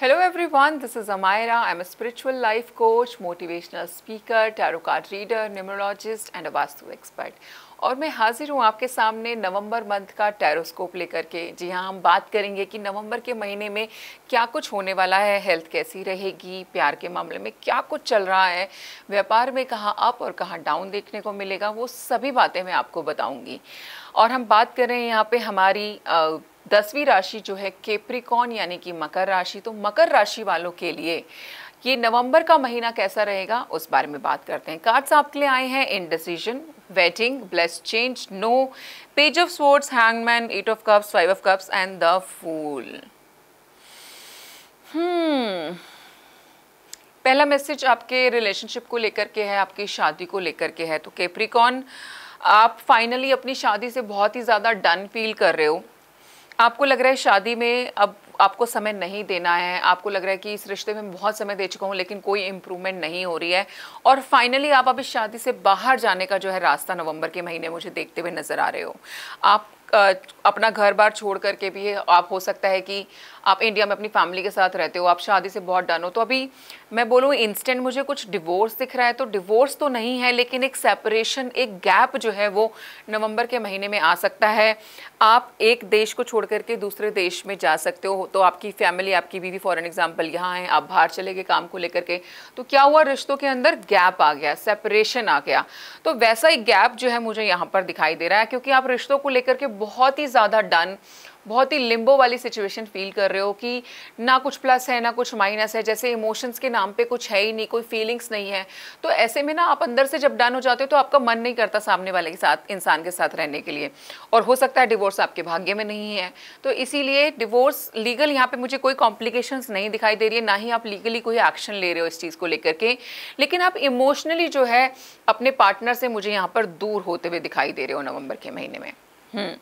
Hello everyone, this is Amaira. I'm a spiritual life coach, motivational speaker, tarot card reader, numerologist and a Vastu expert. और मैं हाजिर हूँ आपके सामने नवंबर month का टैरोस्कोप लेकर के जी हाँ हम बात करेंगे कि नवंबर के महीने में क्या कुछ होने वाला है हेल्थ कैसी रहेगी प्यार के मामले में क्या कुछ चल रहा है व्यापार में कहाँ अप और कहाँ डाउन देखने को मिलेगा वो सभी बातें मैं आपको बताऊँगी और हम बात कर रहे हैं यहाँ पे हमारी आ, दसवीं राशि जो है केप्रिकॉन यानी कि मकर राशि तो मकर राशि वालों के लिए ये नवंबर का महीना कैसा रहेगा उस बारे में बात करते हैं कार्ड्स आपके लिए आए हैं decision waiting bless change no page of sports hangman eight of cups five of cups and the fool पहला मैसेज आपके रिलेशनशिप को लेकर के है आपकी शादी को लेकर के है तो केप्रिकॉन आप फाइनली अपनी शादी से बहुत ही ज़्यादा डन फील कर रहे हो आपको लग रहा है शादी में अब आपको समय नहीं देना है आपको लग रहा है कि इस रिश्ते में बहुत समय दे चुका हूँ लेकिन कोई इम्प्रूवमेंट नहीं हो रही है और फाइनली आप अब इस शादी से बाहर जाने का जो है रास्ता नवंबर के महीने मुझे देखते हुए नजर आ रहे हो आप अपना घर बार छोड़ करके भी आप हो सकता है कि आप इंडिया में अपनी फैमिली के साथ रहते हो आप शादी से बहुत डन हो तो अभी मैं बोलूँ इंस्टेंट मुझे कुछ डिवोर्स दिख रहा है तो डिवोर्स तो नहीं है लेकिन एक सेपरेशन एक गैप जो है वो नवंबर के महीने में आ सकता है आप एक देश को छोड़ करके दूसरे देश में जा सकते हो तो आपकी फैमिली आपकी बीवी फॉर एग्जाम्पल यहाँ है आप बाहर चले गए काम को लेकर के तो क्या हुआ रिश्तों के अंदर गैप आ गया सेपरेशन आ गया तो वैसा ही गैप जो है मुझे यहाँ पर दिखाई दे रहा है क्योंकि आप रिश्तों को लेकर के बहुत ही ज़्यादा डन बहुत ही लिम्बो वाली सिचुएशन फील कर रहे हो कि ना कुछ प्लस है ना कुछ माइनस है जैसे इमोशंस के नाम पे कुछ है ही नहीं कोई फीलिंग्स नहीं है तो ऐसे में ना आप अंदर से जब डन हो जाते हो तो आपका मन नहीं करता सामने वाले के साथ इंसान के साथ रहने के लिए और हो सकता है डिवोर्स आपके भाग्य में नहीं है तो इसीलिए डिवोर्स लीगल यहाँ पर मुझे कोई कॉम्प्लिकेशन नहीं दिखाई दे रही है ना ही आप लीगली कोई एक्शन ले रहे हो इस चीज़ को लेकर के लेकिन आप इमोशनली जो है अपने पार्टनर से मुझे यहाँ पर दूर होते हुए दिखाई दे रहे हो नवंबर के महीने में हम्म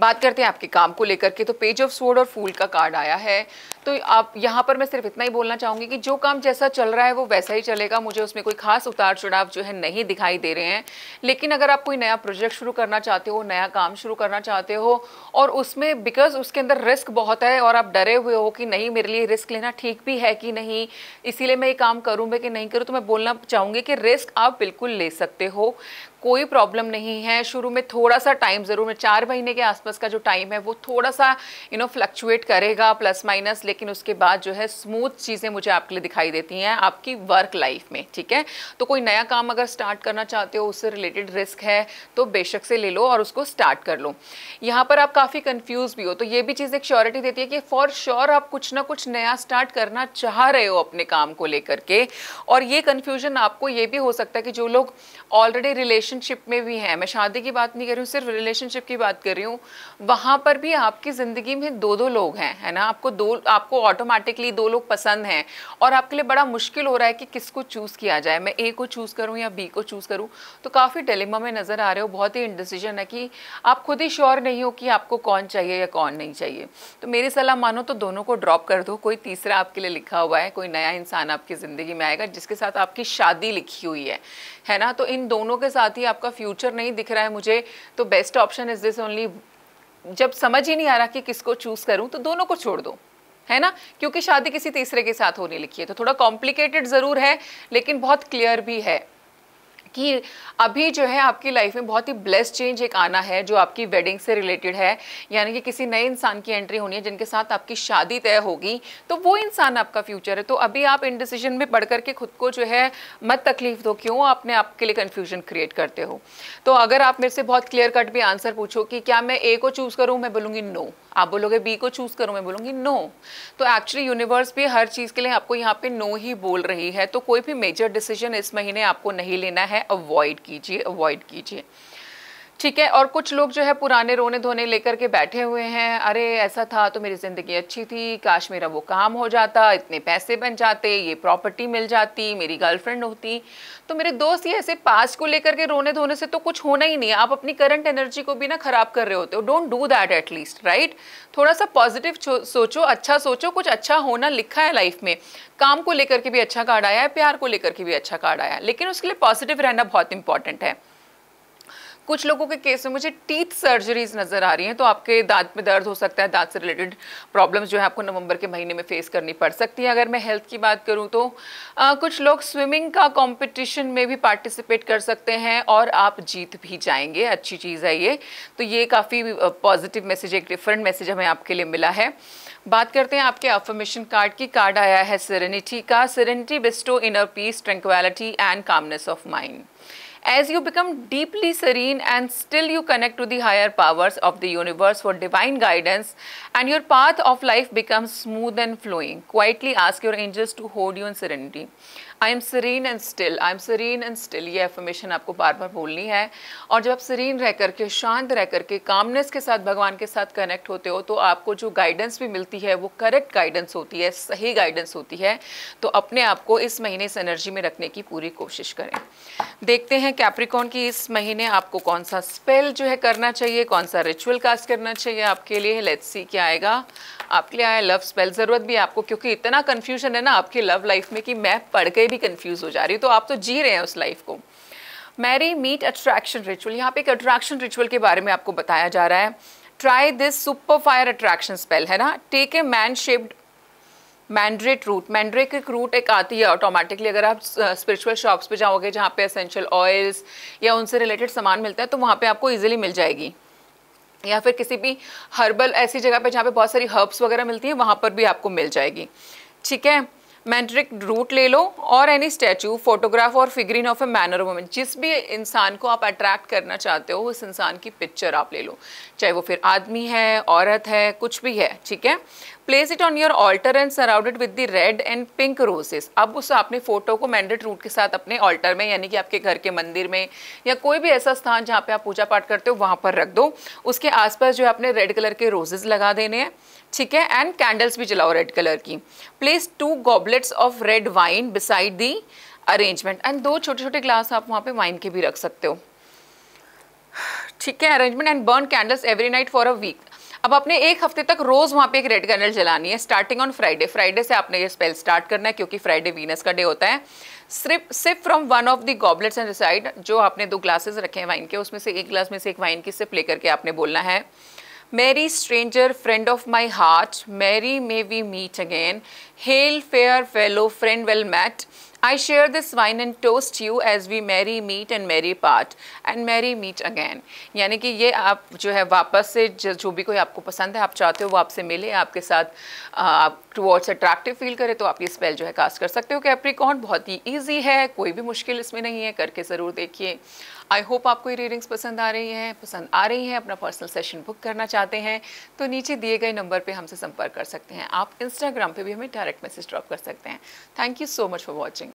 बात करते हैं आपके काम को लेकर के तो पेज ऑफ स्वर्ड और फूल का कार्ड आया है तो आप यहाँ पर मैं सिर्फ इतना ही बोलना चाहूँगी कि जो काम जैसा चल रहा है वो वैसा ही चलेगा मुझे उसमें कोई खास उतार चढ़ाव जो है नहीं दिखाई दे रहे हैं लेकिन अगर आप कोई नया प्रोजेक्ट शुरू करना चाहते हो नया काम शुरू करना चाहते हो और उसमें बिकॉज उसके अंदर रिस्क बहुत है और आप डरे हुए हो कि नहीं मेरे लिए रिस्क लेना ठीक भी है कि नहीं इसीलिए मैं ये काम करूँ मैं कि नहीं करूँ तो मैं बोलना चाहूँगी कि रिस्क आप बिल्कुल ले सकते हो कोई प्रॉब्लम नहीं है शुरू में थोड़ा सा टाइम ज़रूर में चार महीने के आसपास का जो टाइम है वो थोड़ा सा यू नो फ्लक्चुएट करेगा प्लस माइनस लेकिन उसके बाद जो है स्मूथ चीज़ें मुझे आपके लिए दिखाई देती हैं आपकी वर्क लाइफ में ठीक है तो कोई नया काम अगर स्टार्ट करना चाहते हो उससे रिलेटेड रिस्क है तो बेशक से ले लो और उसको स्टार्ट कर लो यहाँ पर आप काफ़ी कन्फ्यूज़ भी हो तो ये भी चीज़ एक श्योरिटी देती है कि फॉर श्योर sure आप कुछ ना कुछ नया स्टार्ट करना चाह रहे हो अपने काम को लेकर के और ये कन्फ्यूजन आपको ये भी हो सकता है कि जो लोग ऑलरेडी रिलेशन रिलेशनशिप में भी हैं मैं शादी की बात नहीं कर रही हूँ सिर्फ रिलेशनशिप की बात कर रही हूँ वहाँ पर भी आपकी ज़िंदगी में दो दो लोग हैं है ना आपको दो आपको ऑटोमेटिकली दो लोग पसंद हैं और आपके लिए बड़ा मुश्किल हो रहा है कि किसको चूज़ किया जाए मैं ए को चूज़ करूँ या बी को चूज़ करूँ तो काफ़ी डिलेमा में नज़र आ रहे हो बहुत ही इंडिसीजन है कि आप खुद ही श्योर नहीं हो कि आपको कौन चाहिए या कौन नहीं चाहिए तो मेरी सलाह मानो तो दोनों को ड्रॉप कर दो कोई तीसरा आपके लिए लिखा हुआ है कोई नया इंसान आपकी ज़िंदगी में आएगा जिसके साथ आपकी शादी लिखी हुई है है ना तो इन दोनों के साथ ही ही आपका फ्यूचर नहीं दिख रहा है मुझे तो best option is this only जब समझ ही नहीं आ रहा कि किसको चूज करूं तो दोनों को छोड़ दो है ना क्योंकि शादी किसी तीसरे के साथ होने लिखी है तो थोड़ा कॉम्प्लिकेटेड ज़रूर है लेकिन बहुत क्लियर भी है कि अभी जो है आपकी लाइफ में बहुत ही ब्लेस्ड चेंज एक आना है जो आपकी वेडिंग से रिलेटेड है यानी कि किसी नए इंसान की एंट्री होनी है जिनके साथ आपकी शादी तय होगी तो वो इंसान आपका फ्यूचर है तो अभी आप इन डिसीजन में पढ़ करके खुद को जो है मत तकलीफ दो क्यों आपने आपके लिए कन्फ्यूजन क्रिएट करते हो तो अगर आप मेरे से बहुत क्लियर कट भी आंसर पूछो कि क्या मैं ए को चूज़ करूँ मैं बोलूँगी नो आप बोलोगे बी को चूज़ करूँ मैं बोलूँगी नो तो एक्चुअली यूनिवर्स भी हर चीज़ के लिए आपको यहाँ पे नो ही बोल रही है तो कोई भी मेजर डिसीजन इस महीने आपको नहीं लेना है अवॉइड कीजिए अवॉइड कीजिए ठीक है और कुछ लोग जो है पुराने रोने धोने लेकर के बैठे हुए हैं अरे ऐसा था तो मेरी ज़िंदगी अच्छी थी काश मेरा वो काम हो जाता इतने पैसे बन जाते ये प्रॉपर्टी मिल जाती मेरी गर्लफ्रेंड होती तो मेरे दोस्त ये ऐसे पास को लेकर के रोने धोने से तो कुछ होना ही नहीं आप अपनी करंट एनर्जी को भी ना ख़राब कर रहे होते हो don't do that at least right थोड़ा सा पॉजिटिव सोचो अच्छा सोचो कुछ अच्छा होना लिखा है लाइफ में काम को लेकर के भी अच्छा कार्ड आया है प्यार को लेकर के भी अच्छा कार्ड आया है लेकिन उसके लिए पॉजिटिव रहना बहुत इंपॉर्टेंट है कुछ लोगों के केस में मुझे टीथ सर्जरीज नज़र आ रही हैं तो आपके दांत में दर्द हो सकता है दांत से रिलेटेड प्रॉब्लम्स जो है आपको नवंबर के महीने में फेस करनी पड़ सकती हैं अगर मैं हेल्थ की बात करूं तो आ, कुछ लोग स्विमिंग का कंपटीशन में भी पार्टिसिपेट कर सकते हैं और आप जीत भी जाएंगे अच्छी चीज़ है ये तो ये काफ़ी पॉजिटिव मैसेज एक डिफरेंट मैसेज हमें आपके लिए मिला है बात करते हैं आपके अफर्मेशन कार्ड की कार्ड आया है सिरेनिटी का serenity bestow inner peace tranquility and calmness of mind as you become deeply serene and still you connect to the higher powers of the universe for divine guidance and your path of life becomes smooth and flowing. Quietly ask your angels to hold you in serenity. I am serene and still I am serene and still ये affirmation आपको बार बार बोलनी है और जब आप सरीन रह करके शांत रह करके कामनेस के साथ भगवान के साथ कनेक्ट होते हो तो आपको जो गाइडेंस भी मिलती है वो करेक्ट गाइडेंस होती है सही गाइडेंस होती है तो अपने आप को इस महीने इस एनर्जी में रखने की पूरी कोशिश करें देखते हैं हैं कैप्रिकॉन की इस महीने आपको कौन सा स्पेल जो है करना चाहिए कौन सा रिचुअल कास्ट करना चाहिए आपके लिए लेट्स सी क्या आएगा आपके लिए आया लव स्पेल ज़रूरत भी आपको क्योंकि इतना कन्फ्यूजन है ना आपकी लव लाइफ में कि मैं पढ़ के भी कन्फ्यूज़ हो जा रही हूँ तो आप तो जी रहे हैं उस लाइफ को मैरी मीट अट्रैक्शन रिचुअल यहाँ पे एक अट्रैक्शन रिचुअल के बारे में आपको बताया जा रहा है try this super fire attraction spell है ना take a man shaped mandrake root mandrake root एक आती है ऑटोमेटिकली अगर आप स्पिरिचुअल शॉप्स पे जाओगे जहाँ पे असेंशियल ऑयल्स या उनसे रिलेटेड सामान मिलता है तो वहाँ पे आपको इजीली मिल जाएगी या फिर किसी भी हर्बल ऐसी जगह पे जहाँ पे बहुत सारी हर्ब्स वगैरह मिलती हैं वहाँ पर भी आपको मिल जाएगी ठीक है मैंट्रिक रूट ले लो और एनी स्टैचू फोटोग्राफ और figurine of a man or women जिस भी इंसान को आप अट्रैक्ट करना चाहते हो उस इंसान की पिक्चर आप ले लो चाहे वो फिर आदमी है औरत है कुछ भी है ठीक है place it on your altar and surrounded with the red and pink roses अब उस आपने फोटो को मैंडेट रूट के साथ अपने ऑल्टर में यानी कि आपके घर के मंदिर में या कोई भी ऐसा स्थान जहाँ पे आप पूजा पाठ करते हो वहाँ पर रख दो उसके आसपास जो है आपने रेड कलर के रोजेज लगा देने हैं ठीक है एंड कैंडल्स भी जलाओ रेड कलर की place two goblets of red wine beside the arrangement and दो छोटे छोटे ग्लास आप वहाँ पे वाइन के भी रख सकते हो ठीक है arrangement and burn candles every night for a week अब आपने एक हफ्ते तक रोज वहाँ पे एक रेड कैंडल जलानी है स्टार्टिंग ऑन फ्राइडे फ्राइडे से आपने ये स्पेल स्टार्ट करना है क्योंकि फ्राइडे वीनस का डे होता है सिर्फ सिर्फ from one of the goblets and reside जो आपने दो ग्लासेस रखे हैं वाइन के उसमें से एक ग्लास में से एक वाइन की सिर्फ लेकर के आपने बोलना है Mary, stranger, friend of my heart, Mary, may we meet again. Hail, fair fellow, friend well met. I share this wine and toast you as we merry meet and merry part and merry meet again. यानी कि ये आप जो है वापस से जो भी कोई आपको पसंद है आप चाहते हो वो आपसे मिले आपके साथ आप टूवर्ड्स अट्रैक्टिव फील करें तो आप ये स्पेल जो है कास्ट कर सकते हो कि एप्रिकॉन बहुत ही ईजी है कोई भी मुश्किल इसमें नहीं है करके ज़रूर देखिए आई होप आपको ये रीडिंग्स पसंद आ रही हैं पसंद आ रही हैं अपना पर्सनल सेशन बुक करना चाहते हैं तो नीचे दिए गए नंबर पे हमसे संपर्क कर सकते हैं आप इंस्टाग्राम पे भी हमें डायरेक्ट मैसेज ड्रॉप कर सकते हैं thank you so much for watching